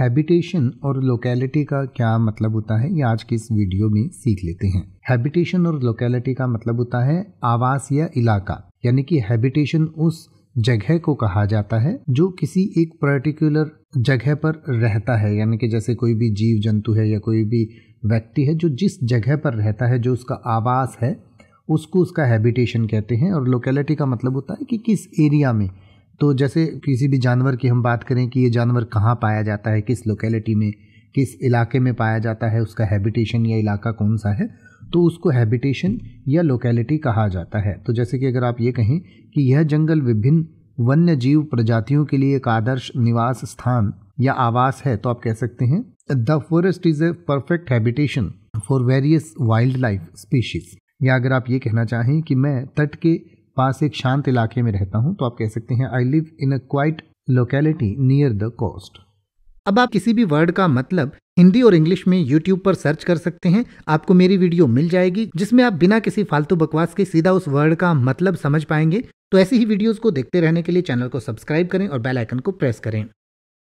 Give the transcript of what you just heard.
habitation और locality का क्या मतलब होता है ये आज के इस वीडियो में सीख लेते हैं हैबिटेशन और लोकेलिटी का मतलब होता है आवास या इलाका यानी कि हैबिटेशन उस जगह को कहा जाता है जो किसी एक पर्टिकुलर जगह पर रहता है यानी कि जैसे कोई भी जीव जंतु है या कोई भी व्यक्ति है जो जिस जगह पर रहता है जो उसका आवास है उसको उसका हैबिटेशन कहते हैं और लोकेलिटी का मतलब होता है कि किस एरिया में तो जैसे किसी भी जानवर की हम बात करें कि ये जानवर कहाँ पाया जाता है किस लोकेलिटी में किस इलाके में पाया जाता है उसका हैबिटेशन या इलाका कौन सा है तो उसको हैबिटेशन या लोकेलिटी कहा जाता है तो जैसे कि अगर आप ये कहें कि यह जंगल विभिन्न वन्य जीव प्रजातियों के लिए एक आदर्श निवास स्थान या आवास है तो आप कह सकते हैं the forest is a perfect habitation for various wild life species या अगर आप ये कहना चाहें कि मैं तट के पास एक शांत इलाके में रहता हूँ तो आप कह सकते हैं I live in a quiet locality near the coast अब आप किसी भी वर्ड का मतलब हिंदी और इंग्लिश में यूट्यूब पर सर्च कर सकते हैं आपको मेरी वीडियो मिल जाएगी जिसमें आप बिना किसी फालतू बकवास के सीधा उस वर्ड का मतलब समझ पाएंगे तो ऐसी ही वीडियोस को देखते रहने के लिए चैनल को सब्सक्राइब करें और बेल आइकन को प्रेस करें